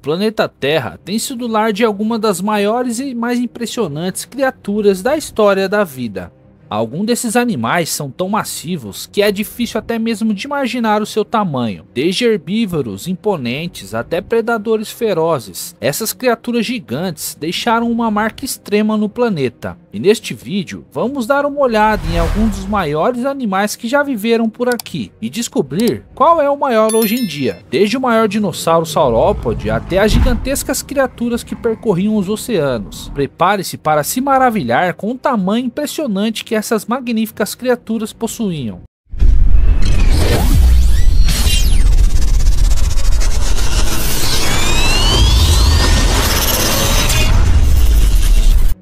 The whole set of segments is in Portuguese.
O planeta Terra tem sido lar de alguma das maiores e mais impressionantes criaturas da história da vida. Alguns desses animais são tão massivos que é difícil até mesmo de imaginar o seu tamanho. Desde herbívoros imponentes até predadores ferozes, essas criaturas gigantes deixaram uma marca extrema no planeta. E neste vídeo, vamos dar uma olhada em alguns dos maiores animais que já viveram por aqui e descobrir qual é o maior hoje em dia, desde o maior dinossauro saurópode até as gigantescas criaturas que percorriam os oceanos. Prepare-se para se maravilhar com o tamanho impressionante que essas magníficas criaturas possuíam.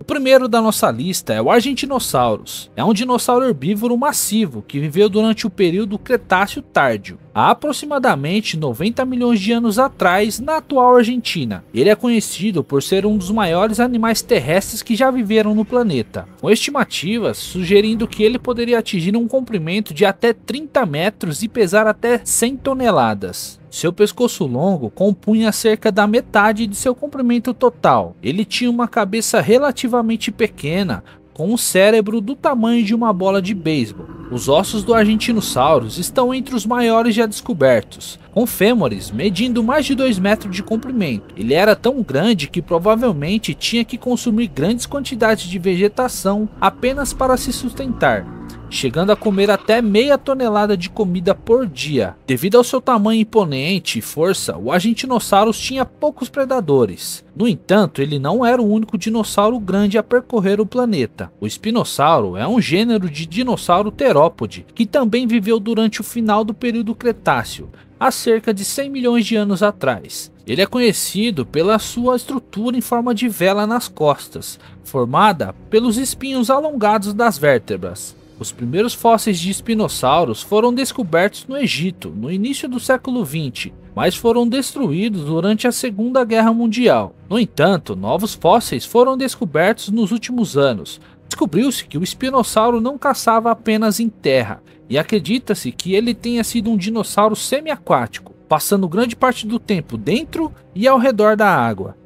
primeiro da nossa lista é o Argentinosaurus. É um dinossauro herbívoro massivo que viveu durante o período Cretáceo Tardio, há aproximadamente 90 milhões de anos atrás na atual Argentina. Ele é conhecido por ser um dos maiores animais terrestres que já viveram no planeta, com estimativas sugerindo que ele poderia atingir um comprimento de até 30 metros e pesar até 100 toneladas. Seu pescoço longo compunha cerca da metade de seu comprimento total. Ele tinha uma cabeça relativamente pequena, com um cérebro do tamanho de uma bola de beisebol. Os ossos do Argentinosaurus estão entre os maiores já descobertos, com fêmores medindo mais de 2 metros de comprimento. Ele era tão grande que provavelmente tinha que consumir grandes quantidades de vegetação apenas para se sustentar chegando a comer até meia tonelada de comida por dia. Devido ao seu tamanho imponente e força, o Agentinossauros tinha poucos predadores. No entanto, ele não era o único dinossauro grande a percorrer o planeta. O espinossauro é um gênero de dinossauro terópode, que também viveu durante o final do período Cretáceo, há cerca de 100 milhões de anos atrás. Ele é conhecido pela sua estrutura em forma de vela nas costas, formada pelos espinhos alongados das vértebras. Os primeiros fósseis de espinossauros foram descobertos no Egito no início do século 20, mas foram destruídos durante a Segunda Guerra Mundial. No entanto, novos fósseis foram descobertos nos últimos anos. Descobriu-se que o espinossauro não caçava apenas em terra, e acredita-se que ele tenha sido um dinossauro semiaquático, passando grande parte do tempo dentro e ao redor da água.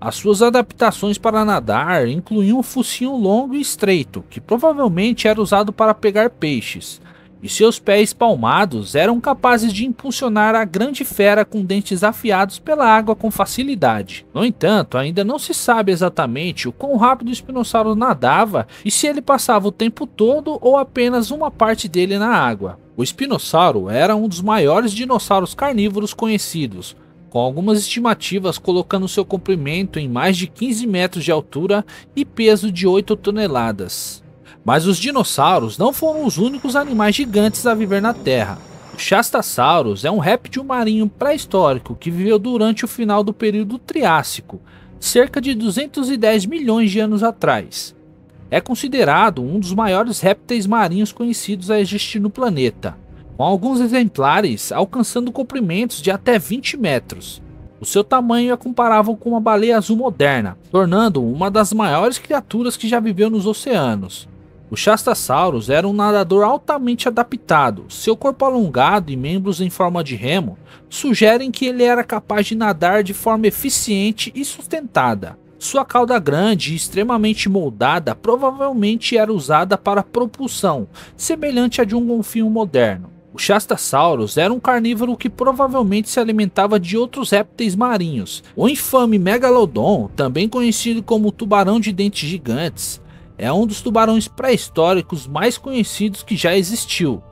As suas adaptações para nadar incluíam um focinho longo e estreito, que provavelmente era usado para pegar peixes, e seus pés palmados eram capazes de impulsionar a grande fera com dentes afiados pela água com facilidade. No entanto, ainda não se sabe exatamente o quão rápido o espinossauro nadava e se ele passava o tempo todo ou apenas uma parte dele na água. O espinossauro era um dos maiores dinossauros carnívoros conhecidos, com algumas estimativas colocando seu comprimento em mais de 15 metros de altura e peso de 8 toneladas. Mas os dinossauros não foram os únicos animais gigantes a viver na Terra. O Shastasaurus é um réptil marinho pré-histórico que viveu durante o final do período Triássico, cerca de 210 milhões de anos atrás. É considerado um dos maiores répteis marinhos conhecidos a existir no planeta com alguns exemplares alcançando comprimentos de até 20 metros. O seu tamanho é comparável com uma baleia azul moderna, tornando uma das maiores criaturas que já viveu nos oceanos. O Shastasaurus era um nadador altamente adaptado, seu corpo alongado e membros em forma de remo sugerem que ele era capaz de nadar de forma eficiente e sustentada. Sua cauda grande e extremamente moldada provavelmente era usada para propulsão, semelhante à de um golfinho moderno. O Shastasaurus era um carnívoro que provavelmente se alimentava de outros répteis marinhos. O infame Megalodon, também conhecido como tubarão de dentes gigantes, é um dos tubarões pré-históricos mais conhecidos que já existiu.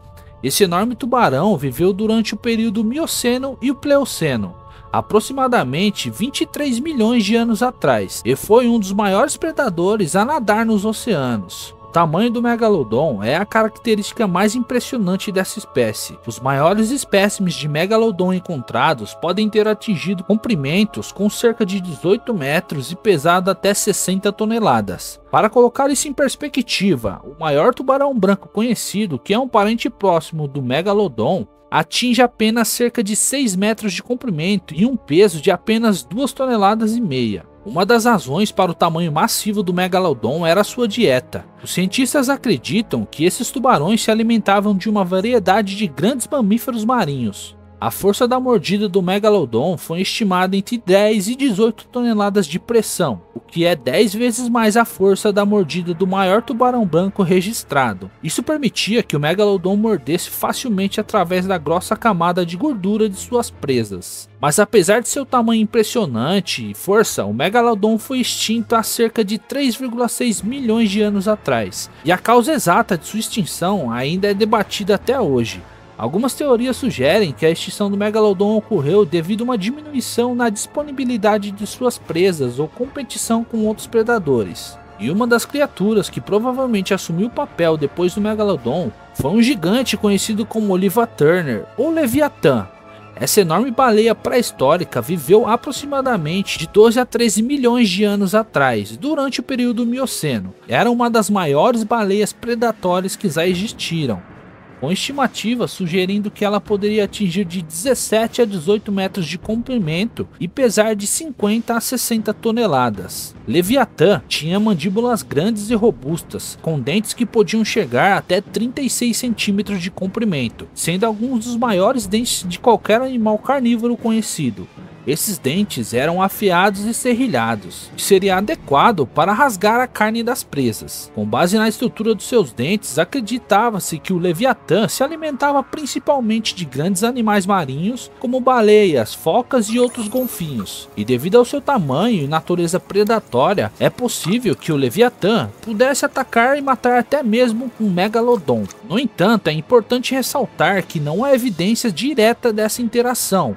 Esse enorme tubarão viveu durante o período Mioceno e o Pleoceno, aproximadamente 23 milhões de anos atrás, e foi um dos maiores predadores a nadar nos oceanos tamanho do megalodon é a característica mais impressionante dessa espécie. Os maiores espécimes de megalodon encontrados podem ter atingido comprimentos com cerca de 18 metros e pesado até 60 toneladas. Para colocar isso em perspectiva, o maior tubarão branco conhecido, que é um parente próximo do megalodon, atinge apenas cerca de 6 metros de comprimento e um peso de apenas 2 toneladas e meia. Uma das razões para o tamanho massivo do megalodon era sua dieta. Os cientistas acreditam que esses tubarões se alimentavam de uma variedade de grandes mamíferos marinhos, a força da mordida do Megalodon foi estimada entre 10 e 18 toneladas de pressão, o que é 10 vezes mais a força da mordida do maior tubarão branco registrado. Isso permitia que o Megalodon mordesse facilmente através da grossa camada de gordura de suas presas. Mas apesar de seu tamanho impressionante e força, o Megalodon foi extinto há cerca de 3,6 milhões de anos atrás, e a causa exata de sua extinção ainda é debatida até hoje. Algumas teorias sugerem que a extinção do megalodon ocorreu devido a uma diminuição na disponibilidade de suas presas ou competição com outros predadores. E uma das criaturas que provavelmente assumiu o papel depois do megalodon foi um gigante conhecido como Oliva Turner ou Leviatã. Essa enorme baleia pré-histórica viveu aproximadamente de 12 a 13 milhões de anos atrás, durante o período Mioceno. Era uma das maiores baleias predatórias que já existiram com estimativas sugerindo que ela poderia atingir de 17 a 18 metros de comprimento e pesar de 50 a 60 toneladas. Leviatã tinha mandíbulas grandes e robustas, com dentes que podiam chegar até 36 centímetros de comprimento, sendo alguns dos maiores dentes de qualquer animal carnívoro conhecido. Esses dentes eram afiados e serrilhados, que seria adequado para rasgar a carne das presas. Com base na estrutura dos seus dentes, acreditava-se que o Leviatã se alimentava principalmente de grandes animais marinhos, como baleias, focas e outros golfinhos. E devido ao seu tamanho e natureza predatória, é possível que o Leviatã pudesse atacar e matar até mesmo um megalodon. No entanto, é importante ressaltar que não há evidência direta dessa interação,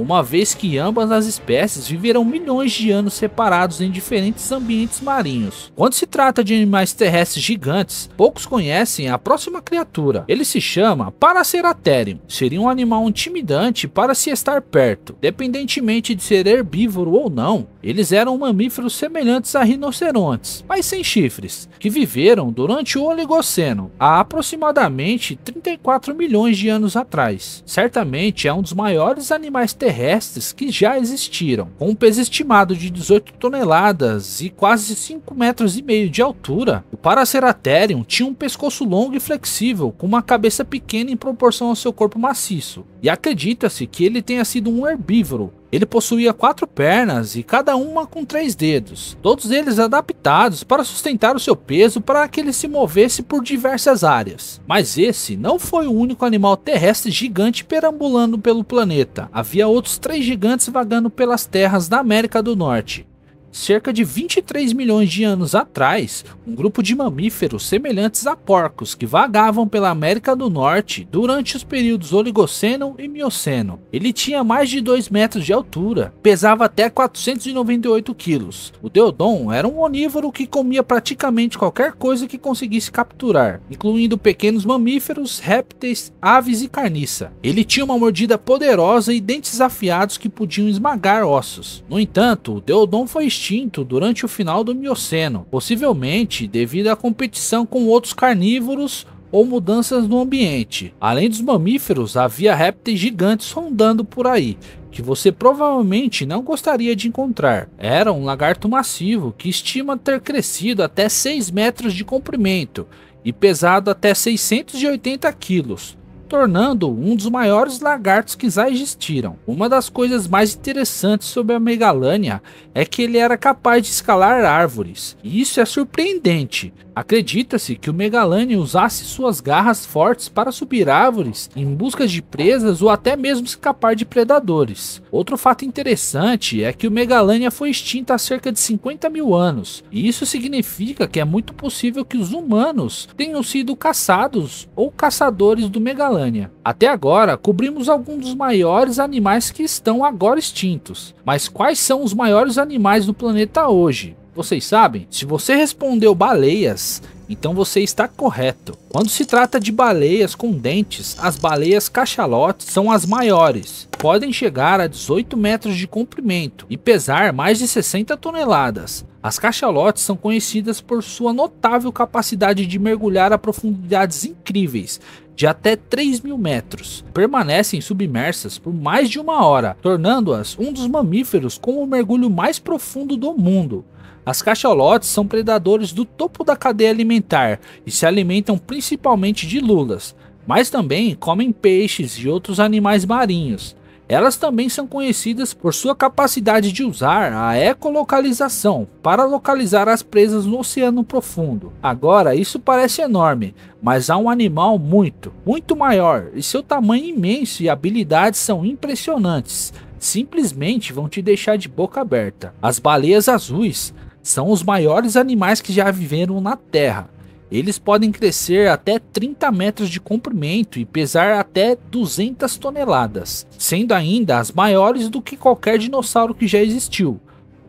uma vez que ambas as espécies viveram milhões de anos separados em diferentes ambientes marinhos. Quando se trata de animais terrestres gigantes, poucos conhecem a próxima criatura. Ele se chama Paraceratherium. Seria um animal intimidante para se estar perto, dependentemente de ser herbívoro ou não. Eles eram mamíferos semelhantes a rinocerontes, mas sem chifres, que viveram durante o Oligoceno, há aproximadamente 34 milhões de anos atrás. Certamente é um dos maiores animais terrestres que já existiram, com um peso estimado de 18 toneladas e quase 5 metros e meio de altura. O Paraceratherium tinha um pescoço longo e flexível, com uma cabeça pequena em proporção ao seu corpo maciço, e acredita-se que ele tenha sido um herbívoro. Ele possuía quatro pernas e cada uma com três dedos, todos eles adaptados para sustentar o seu peso para que ele se movesse por diversas áreas. Mas esse não foi o único animal terrestre gigante perambulando pelo planeta. Havia outros três gigantes vagando pelas terras da América do Norte. Cerca de 23 milhões de anos atrás, um grupo de mamíferos semelhantes a porcos que vagavam pela América do Norte durante os períodos Oligoceno e Mioceno. Ele tinha mais de 2 metros de altura, pesava até 498 quilos. O Deodon era um onívoro que comia praticamente qualquer coisa que conseguisse capturar, incluindo pequenos mamíferos, répteis, aves e carniça. Ele tinha uma mordida poderosa e dentes afiados que podiam esmagar ossos. No entanto, o Deodon foi extinto durante o final do Mioceno, possivelmente devido à competição com outros carnívoros ou mudanças no ambiente. Além dos mamíferos, havia répteis gigantes rondando por aí, que você provavelmente não gostaria de encontrar. Era um lagarto massivo que estima ter crescido até 6 metros de comprimento e pesado até 680 quilos tornando um dos maiores lagartos que já existiram. Uma das coisas mais interessantes sobre a Megalânia é que ele era capaz de escalar árvores, e isso é surpreendente. Acredita-se que o Megalânia usasse suas garras fortes para subir árvores em busca de presas ou até mesmo escapar de predadores. Outro fato interessante é que o Megalânia foi extinta há cerca de 50 mil anos, e isso significa que é muito possível que os humanos tenham sido caçados ou caçadores do Megalânia até agora, cobrimos alguns dos maiores animais que estão agora extintos. Mas quais são os maiores animais do planeta hoje? Vocês sabem? Se você respondeu baleias, então você está correto. Quando se trata de baleias com dentes, as baleias cachalotes são as maiores. Podem chegar a 18 metros de comprimento e pesar mais de 60 toneladas. As cachalotes são conhecidas por sua notável capacidade de mergulhar a profundidades incríveis de até 3 mil metros. Permanecem submersas por mais de uma hora, tornando-as um dos mamíferos com o mergulho mais profundo do mundo. As cachalotes são predadores do topo da cadeia alimentar e se alimentam principalmente de lulas, mas também comem peixes e outros animais marinhos elas também são conhecidas por sua capacidade de usar a ecolocalização para localizar as presas no oceano profundo. Agora, isso parece enorme, mas há um animal muito, muito maior e seu tamanho imenso e habilidades são impressionantes. Simplesmente vão te deixar de boca aberta. As baleias azuis são os maiores animais que já viveram na Terra eles podem crescer até 30 metros de comprimento e pesar até 200 toneladas, sendo ainda as maiores do que qualquer dinossauro que já existiu.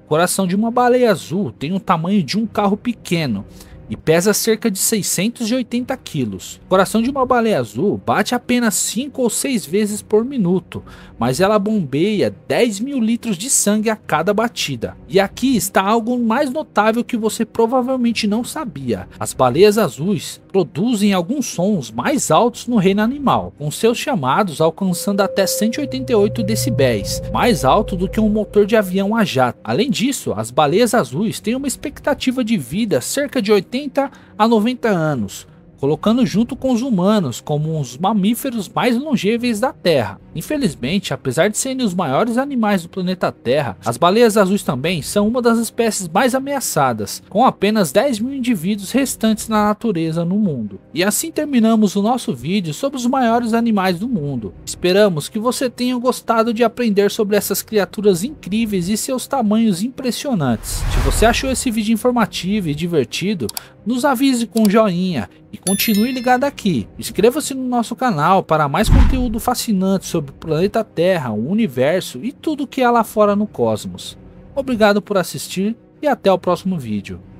O coração de uma baleia azul tem o tamanho de um carro pequeno e pesa cerca de 680 quilos. O coração de uma baleia azul bate apenas 5 ou 6 vezes por minuto, mas ela bombeia 10 mil litros de sangue a cada batida. E aqui está algo mais notável que você provavelmente não sabia: as baleias azuis produzem alguns sons mais altos no reino animal, com seus chamados alcançando até 188 decibéis, mais alto do que um motor de avião a jato. Além disso, as baleias azuis têm uma expectativa de vida cerca de 80 80 a 90 anos colocando junto com os humanos como os mamíferos mais longevos da Terra. Infelizmente, apesar de serem os maiores animais do planeta Terra, as baleias azuis também são uma das espécies mais ameaçadas, com apenas 10 mil indivíduos restantes na natureza no mundo. E assim terminamos o nosso vídeo sobre os maiores animais do mundo. Esperamos que você tenha gostado de aprender sobre essas criaturas incríveis e seus tamanhos impressionantes. Se você achou esse vídeo informativo e divertido, nos avise com um joinha e continue ligado aqui. Inscreva-se no nosso canal para mais conteúdo fascinante sobre o planeta Terra, o universo e tudo o que há lá fora no cosmos. Obrigado por assistir e até o próximo vídeo.